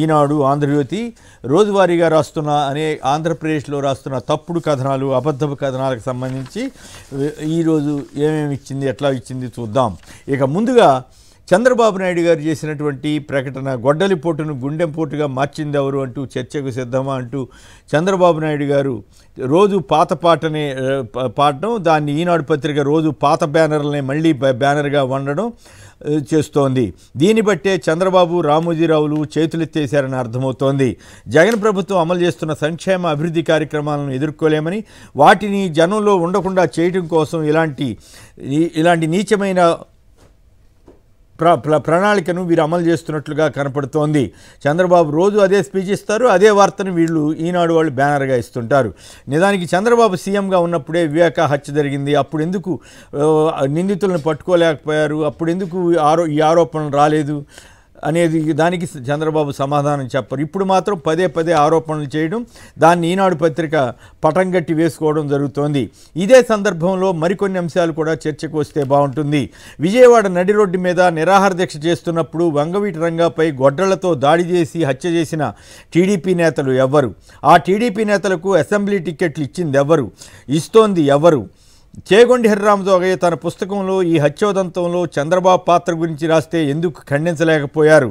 ఈనాడు ఆంధ్రజ్యోతి రోజువారీగా రాస్తున్న అనే ఆంధ్రప్రదేశ్లో రాస్తున్న తప్పుడు కథనాలు అబద్ధపు కథనాలకు సంబంధించి ఈరోజు ఏమేమి ఇచ్చింది ఎట్లా ఇచ్చింది చూద్దాం ఇక ముందుగా చంద్రబాబు నాయుడు గారు చేసినటువంటి ప్రకటన గొడ్డలిపోటును గుండెంపోటుగా ఎవరు అంటూ చర్చకు సిద్ధమా అంటూ చంద్రబాబు నాయుడు గారు రోజు పాత పాటనే పాడడం దాన్ని ఈనాడు పత్రిక రోజు పాత బ్యానర్లనే మళ్ళీ బ్యానర్గా వండడం చేస్తోంది దీన్ని బట్టే చంద్రబాబు రామోజీరావులు చేతులెత్తేశారని అర్థమవుతోంది జగన్ ప్రభుత్వం అమలు చేస్తున్న సంక్షేమ అభివృద్ధి కార్యక్రమాలను ఎదుర్కోలేమని వాటిని జనంలో ఉండకుండా చేయడం కోసం ఇలాంటి ఇలాంటి నీచమైన ప్ర ప్ర ప్రణాళికను వీరు అమలు చేస్తున్నట్లుగా కనపడుతోంది చంద్రబాబు రోజు అదే స్పీచ్ ఇస్తారు అదే వార్తను వీళ్ళు ఈనాడు వాళ్ళు బ్యానర్గా ఇస్తుంటారు నిజానికి చంద్రబాబు సీఎంగా ఉన్నప్పుడే వివేక హత్య జరిగింది అప్పుడు ఎందుకు నిందితులను పట్టుకోలేకపోయారు అప్పుడు ఎందుకు ఆరో ఈ ఆరోపణలు రాలేదు అనేది దానికి చంద్రబాబు సమాధానం చెప్పరు ఇప్పుడు మాత్రం పదే పదే ఆరోపణలు చేయడం దాన్ని ఈనాడు పత్రిక పటంగట్టి వేసుకోవడం జరుగుతోంది ఇదే సందర్భంలో మరికొన్ని అంశాలు కూడా చర్చకు వస్తే బాగుంటుంది విజయవాడ నడి రోడ్డు మీద నిరాహార దీక్ష చేస్తున్నప్పుడు వంగవీటి రంగాపై గొడ్డలతో దాడి చేసి హత్య చేసిన టీడీపీ నేతలు ఎవ్వరు ఆ టీడీపీ నేతలకు అసెంబ్లీ టిక్కెట్లు ఇచ్చింది ఎవ్వరు ఇస్తోంది ఎవరు చేగొండి అయ్యే తన పుస్తకంలో ఈ హత్యోదంతంలో చంద్రబాబు పాత్ర గురించి రాస్తే ఎందుకు ఖండించలేకపోయారు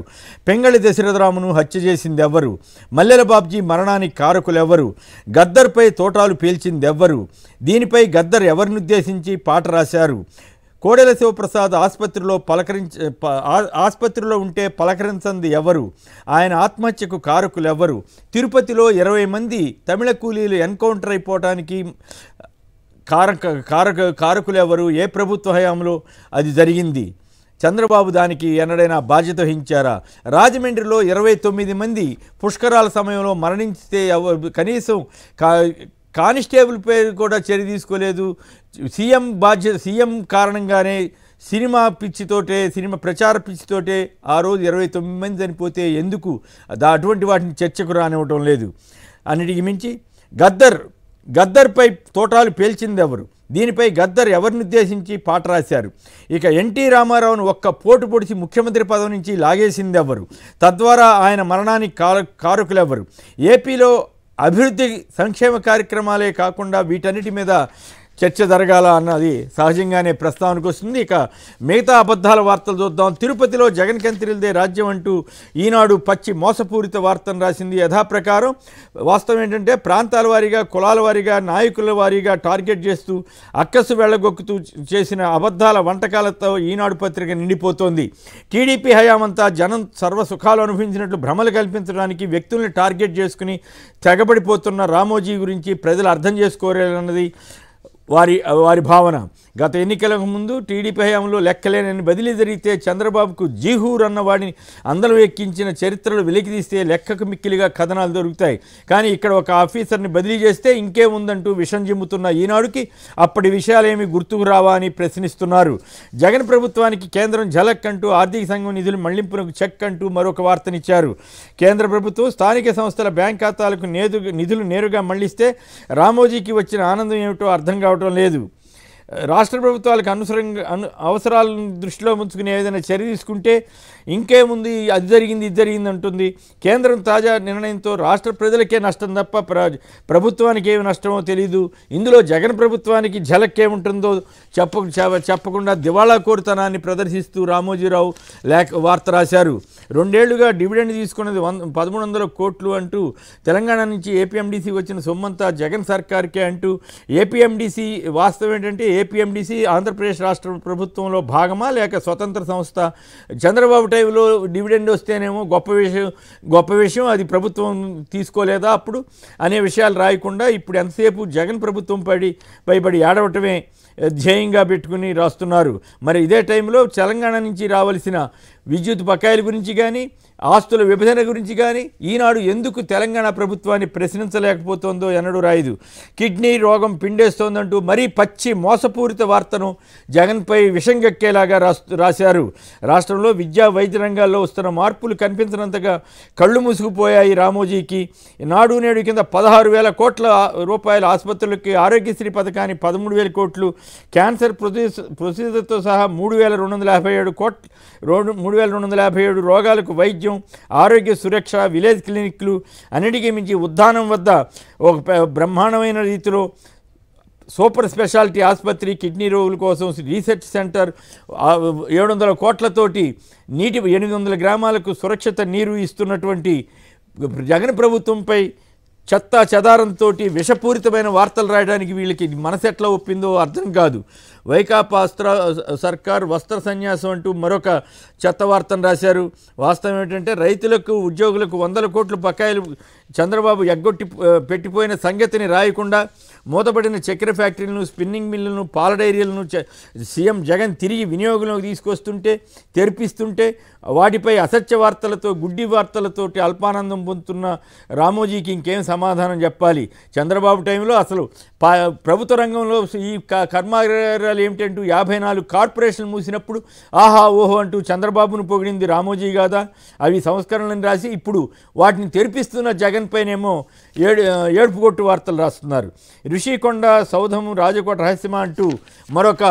పెంగళి దశరథరామును హత్య చేసింది ఎవ్వరు మల్లెల బాబ్జీ మరణానికి కారకులెవ్వరు గద్దర్పై తోటాలు పేల్చిందెవ్వరు దీనిపై గద్దర్ ఎవరినుద్దేశించి పాట రాశారు కోడెల శివప్రసాద్ ఆసుపత్రిలో పలకరించ ఆసుపత్రిలో ఉంటే పలకరించంది ఎవరు ఆయన ఆత్మహత్యకు కారకులు ఎవరు తిరుపతిలో ఇరవై మంది తమిళ కూలీలు ఎన్కౌంటర్ అయిపోవటానికి కారక కారక ఎవరు ఏ ప్రభుత్వ హయాంలో అది జరిగింది చంద్రబాబు దానికి ఎన్నడైనా బాధ్యత వహించారా రాజమండ్రిలో ఇరవై తొమ్మిది మంది పుష్కరాల సమయంలో మరణించితే కనీసం కానిస్టేబుల్ పేరు కూడా చర్య తీసుకోలేదు సీఎం బాధ్యత సీఎం కారణంగానే సినిమా పిచ్చితోటే సినిమా ప్రచార పిచ్చితోటే ఆ రోజు ఇరవై తొమ్మిది మంది చనిపోతే ఎందుకు అటువంటి వాటిని చర్చకు రానివ్వటం లేదు అన్నిటికి మించి గద్దర్ గద్దర్పై తోటాలు పేల్చింది ఎవరు దీనిపై గద్దర్ ఎవరినుద్దేశించి పాట రాశారు ఇక ఎన్టీ రామారావును ఒక్క పోటు పొడిచి ముఖ్యమంత్రి పదవి నుంచి లాగేసింది ఎవరు తద్వారా ఆయన మరణానికి ఎవరు ఏపీలో అభివృద్ధి సంక్షేమ కార్యక్రమాలే కాకుండా వీటన్నిటి మీద చర్చ జరగాల అన్నది సహజంగానే ప్రస్తావనకు వస్తుంది ఇక మిగతా అబద్ధాల వార్తలు చూద్దాం తిరుపతిలో జగన్ కంత్రిల్దే రాజ్యం అంటూ ఈనాడు పచ్చి మోసపూరిత వార్తను రాసింది యథాప్రకారం వాస్తవం ఏంటంటే ప్రాంతాల వారీగా కులాల వారీగా నాయకుల వారీగా టార్గెట్ చేస్తూ అక్కసు వెళ్ళగొక్కుతూ చేసిన అబద్ధాల వంటకాలతో ఈనాడు పత్రిక నిండిపోతోంది టీడీపీ హయామంతా జనం సర్వసుఖాలు అనుభవించినట్లు భ్రమలు కల్పించడానికి వ్యక్తుల్ని టార్గెట్ చేసుకుని తెగబడిపోతున్న రామోజీ గురించి ప్రజలు అర్థం చేసుకోలేనన్నది వారి వారి భావన గత ఎన్నికలకు ముందు టీడీపీ హయాంలో లెక్కలేనని బదిలీ జరిగితే చంద్రబాబుకు జీహూర్ అన్న వాడిని అందరూ ఎక్కించిన చరిత్రలు వెలికితీస్తే లెక్కకు మిక్కిలిగా కథనాలు దొరుకుతాయి కానీ ఇక్కడ ఒక ఆఫీసర్ని బదిలీ చేస్తే ఉందంటూ విషం జిమ్ముతున్న ఈనాడుకి అప్పటి విషయాలేమి గుర్తుకు రావా అని ప్రశ్నిస్తున్నారు జగన్ ప్రభుత్వానికి కేంద్రం జలక్ అంటూ ఆర్థిక సంఘం నిధులు మళ్లింపునకు చెక్ అంటూ మరొక వార్తనిచ్చారు కేంద్ర ప్రభుత్వం స్థానిక సంస్థల బ్యాంక్ ఖాతాలకు నేదు నిధులు నేరుగా మళ్లిస్తే రామోజీకి వచ్చిన ఆనందం ఏమిటో అర్థం కావడం తీసుకోవటం లేదు రాష్ట్ర ప్రభుత్వాలకు అనుసరంగా అను అవసరాలను దృష్టిలో ఉంచుకుని ఏదైనా చర్య తీసుకుంటే ఇంకేముంది అది జరిగింది ఇది జరిగింది అంటుంది కేంద్రం తాజా నిర్ణయంతో రాష్ట్ర ప్రజలకే నష్టం తప్ప ప్రభుత్వానికి ఏమి నష్టమో తెలియదు ఇందులో జగన్ ప్రభుత్వానికి ఏముంటుందో చెప్ప చెప్పకుండా దివాళా కోరుతనాన్ని ప్రదర్శిస్తూ రామోజీరావు లేక వార్త రాశారు రెండేళ్లుగా డివిడెండ్ తీసుకున్నది వంద పదమూడు వందల కోట్లు అంటూ తెలంగాణ నుంచి ఏపీఎండీసీ వచ్చిన సొమ్మంతా జగన్ సర్కార్కే అంటూ ఏపీఎండీసీ వాస్తవం ఏంటంటే ఏపీఎండిసి ఆంధ్రప్రదేశ్ రాష్ట్ర ప్రభుత్వంలో భాగమా లేక స్వతంత్ర సంస్థ చంద్రబాబు టైంలో డివిడెండ్ వస్తేనేమో గొప్ప విషయం గొప్ప విషయం అది ప్రభుత్వం తీసుకోలేదా అప్పుడు అనే విషయాలు రాయకుండా ఇప్పుడు ఎంతసేపు జగన్ ప్రభుత్వం పడి భయపడి ఏడవటమే ధ్యేయంగా పెట్టుకుని రాస్తున్నారు మరి ఇదే టైంలో తెలంగాణ నుంచి రావాల్సిన విద్యుత్ బకాయిల గురించి కానీ ఆస్తుల విభజన గురించి కానీ ఈనాడు ఎందుకు తెలంగాణ ప్రభుత్వాన్ని ప్రశ్నించలేకపోతుందో ఎన్నడూ రాయదు కిడ్నీ రోగం పిండేస్తోందంటూ మరీ పచ్చి మోసపూరిత వార్తను జగన్పై విషం గక్కేలాగా రాశారు రాష్ట్రంలో విద్యా వైద్య రంగాల్లో వస్తున్న మార్పులు కనిపించినంతగా కళ్ళు మూసుకుపోయాయి రామోజీకి నాడు నేడు కింద పదహారు వేల కోట్ల రూపాయల ఆసుపత్రులకి ఆరోగ్యశ్రీ పథకాన్ని పదమూడు వేల కోట్లు క్యాన్సర్ ప్రొసీజర్తో సహా మూడు వేల రెండు వందల యాభై ఏడు కోట్ల రెండు మూడు వేల రెండు వందల యాభై ఏడు రోగాలకు వైద్యం వైద్యం ఆరోగ్య సురక్ష విలేజ్ క్లినిక్లు అన్నిటికీ మించి ఉద్దానం వద్ద ఒక బ్రహ్మాండమైన రీతిలో సూపర్ స్పెషాలిటీ ఆసుపత్రి కిడ్నీ రోగుల కోసం రీసెర్చ్ సెంటర్ ఏడు వందల కోట్లతోటి నీటి ఎనిమిది వందల గ్రామాలకు సురక్షిత నీరు ఇస్తున్నటువంటి జగన్ ప్రభుత్వంపై చెత్త చెదారంతో విషపూరితమైన వార్తలు రాయడానికి వీళ్ళకి మనసు ఎట్లా ఒప్పిందో అర్థం కాదు వైకాపా అస్త్ర సర్కార్ వస్త్ర సన్యాసం అంటూ మరొక చెత్త వార్తను రాశారు వాస్తవం ఏంటంటే రైతులకు ఉద్యోగులకు వందల కోట్లు బకాయిలు చంద్రబాబు ఎగ్గొట్టి పెట్టిపోయిన సంగతిని రాయకుండా మూతపడిన చక్కెర ఫ్యాక్టరీలను స్పిన్నింగ్ మిల్లులను పాల డైరీలను సీఎం జగన్ తిరిగి వినియోగంలోకి తీసుకొస్తుంటే తెరిపిస్తుంటే వాటిపై అసత్య వార్తలతో గుడ్డి వార్తలతోటి అల్పానందం పొందుతున్న రామోజీకి ఇంకేం సమాధానం చెప్పాలి చంద్రబాబు టైంలో అసలు ప్రభుత్వ రంగంలో ఈ కర్మాగారాలు ఏమిటంటూ యాభై నాలుగు కార్పొరేషన్లు మూసినప్పుడు ఆహా ఓహో అంటూ చంద్రబాబును పొగిడింది రామోజీ కాదా అవి సంస్కరణలను రాసి ఇప్పుడు వాటిని తెరిపిస్తున్న జగన్ పైనేమో ఏడు ఏడుపుగొట్టు వార్తలు రాస్తున్నారు ఋషికొండ సౌధం రాజకోట రహస్యమా అంటూ మరొక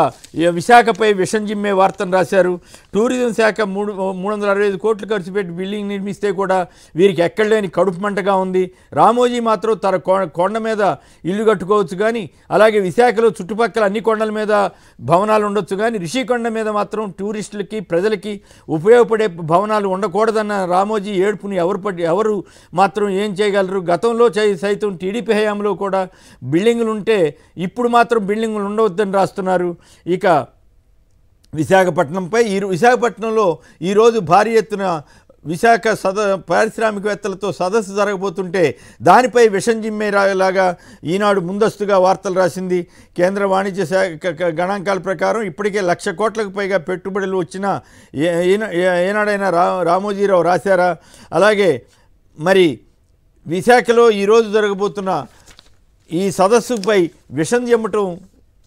విశాఖపై విషం జిమ్మే వార్తను రాశారు టూరిజం శాఖ మూడు మూడు వందల అరవై ఐదు కోట్లు ఖర్చు పెట్టి బిల్డింగ్ నిర్మిస్తే కూడా వీరికి ఎక్కడలేని కడుపు మంటగా ఉంది రామోజీ మాత్రం తన కొండ మీద ఇల్లు కట్టుకోవచ్చు కానీ అలాగే విశాఖలో చుట్టుపక్కల అన్ని కొండల మీద భవనాలు ఉండొచ్చు కానీ రిషికొండ మీద మాత్రం టూరిస్టులకి ప్రజలకి ఉపయోగపడే భవనాలు ఉండకూడదన్న రామోజీ ఏడుపుని ఎవరు పట్టి ఎవరు మాత్రం ఏం చేయగలరు గతంలో సైతం టీడీపీ హయాంలో కూడా బిల్డింగ్లు ఉంటే ఇప్పుడు మాత్రం బిల్డింగులు ఉండవద్దని రాస్తున్నారు ఇక విశాఖపట్నంపై ఈ విశాఖపట్నంలో ఈరోజు భారీ ఎత్తున విశాఖ సద పారిశ్రామికవేత్తలతో సదస్సు జరగబోతుంటే దానిపై విషం జిమ్మేలాగా ఈనాడు ముందస్తుగా వార్తలు రాసింది కేంద్ర వాణిజ్య శాఖ గణాంకాల ప్రకారం ఇప్పటికే లక్ష కోట్లకు పైగా పెట్టుబడులు వచ్చిన ఏనాడైనా రా రామోజీరావు రాశారా అలాగే మరి విశాఖలో ఈరోజు జరగబోతున్న ఈ సదస్సుపై విషం జమ్మటం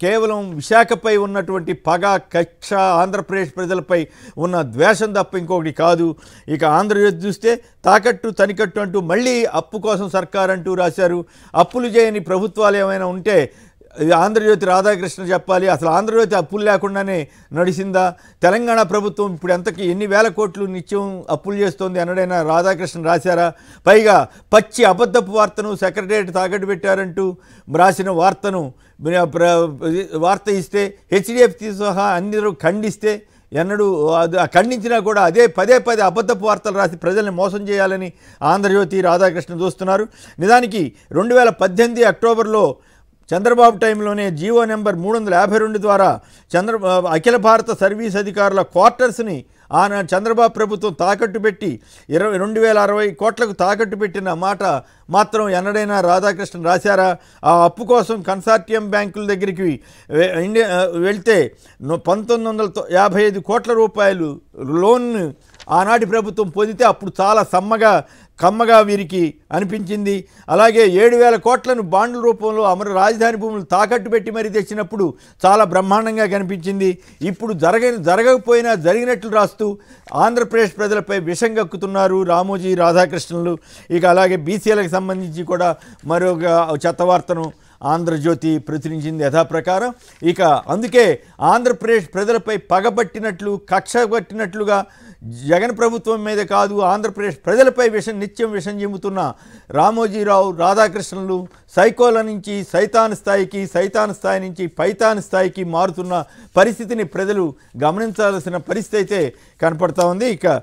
కేవలం విశాఖపై ఉన్నటువంటి పగ కక్ష ఆంధ్రప్రదేశ్ ప్రజలపై ఉన్న ద్వేషం తప్ప ఇంకొకటి కాదు ఇక ఆంధ్రప్రదేశ్ చూస్తే తాకట్టు తనికట్టు అంటూ మళ్ళీ అప్పు కోసం సర్కార్ అంటూ రాశారు అప్పులు చేయని ప్రభుత్వాలు ఏమైనా ఉంటే ఆంధ్రజ్యోతి రాధాకృష్ణ చెప్పాలి అసలు ఆంధ్రజ్యోతి అప్పులు లేకుండానే నడిచిందా తెలంగాణ ప్రభుత్వం ఇప్పుడు ఎంతకి ఎన్ని వేల కోట్లు నిత్యం అప్పులు చేస్తోంది అన్నడైనా రాధాకృష్ణ రాశారా పైగా పచ్చి అబద్ధపు వార్తను సెక్రటరియట్ తాకట్టు పెట్టారంటూ రాసిన వార్తను వార్త ఇస్తే హెచ్డిఎఫ్సి సహా అందరూ ఖండిస్తే ఎన్నడూ అది ఖండించినా కూడా అదే పదే పదే అబద్ధపు వార్తలు రాసి ప్రజల్ని మోసం చేయాలని ఆంధ్రజ్యోతి రాధాకృష్ణ చూస్తున్నారు నిజానికి రెండు వేల అక్టోబర్లో చంద్రబాబు టైంలోనే జీవో నెంబర్ మూడు వందల యాభై రెండు ద్వారా చంద్ర అఖిల భారత సర్వీస్ అధికారుల క్వార్టర్స్ని ఆనాడు చంద్రబాబు ప్రభుత్వం తాకట్టు పెట్టి ఇరవై రెండు వేల అరవై కోట్లకు తాకట్టు పెట్టిన మాట మాత్రం ఎన్నడైనా రాధాకృష్ణ రాశారా ఆ అప్పు కోసం కన్సార్టియం బ్యాంకుల దగ్గరికి వెళ్తే పంతొమ్మిది వందల యాభై ఐదు కోట్ల రూపాయలు లోన్ ఆనాటి ప్రభుత్వం పొందితే అప్పుడు చాలా సమ్మగా కమ్మగా వీరికి అనిపించింది అలాగే ఏడు వేల కోట్లను బాండ్ల రూపంలో అమరు రాజధాని భూములు తాకట్టు పెట్టి మరీ తెచ్చినప్పుడు చాలా బ్రహ్మాండంగా కనిపించింది ఇప్పుడు జరగ జరగకపోయినా జరిగినట్లు రాస్తూ ఆంధ్రప్రదేశ్ ప్రజలపై విషం రామోజీ రాధాకృష్ణులు ఇక అలాగే బీసీలకు సంబంధించి కూడా మరొక చెత్త వార్తను ఆంధ్రజ్యోతి ప్రచురించింది యథాప్రకారం ఇక అందుకే ఆంధ్రప్రదేశ్ ప్రజలపై పగబట్టినట్లు కక్ష పట్టినట్లుగా జగన్ ప్రభుత్వం మీద కాదు ఆంధ్రప్రదేశ్ ప్రజలపై విషం నిత్యం విషం చెబుతున్న రామోజీరావు రాధాకృష్ణులు సైకోల నుంచి సైతాన్ స్థాయికి సైతాన్ స్థాయి నుంచి పైతాన్ స్థాయికి మారుతున్న పరిస్థితిని ప్రజలు గమనించాల్సిన పరిస్థితి అయితే కనపడతా ఉంది ఇక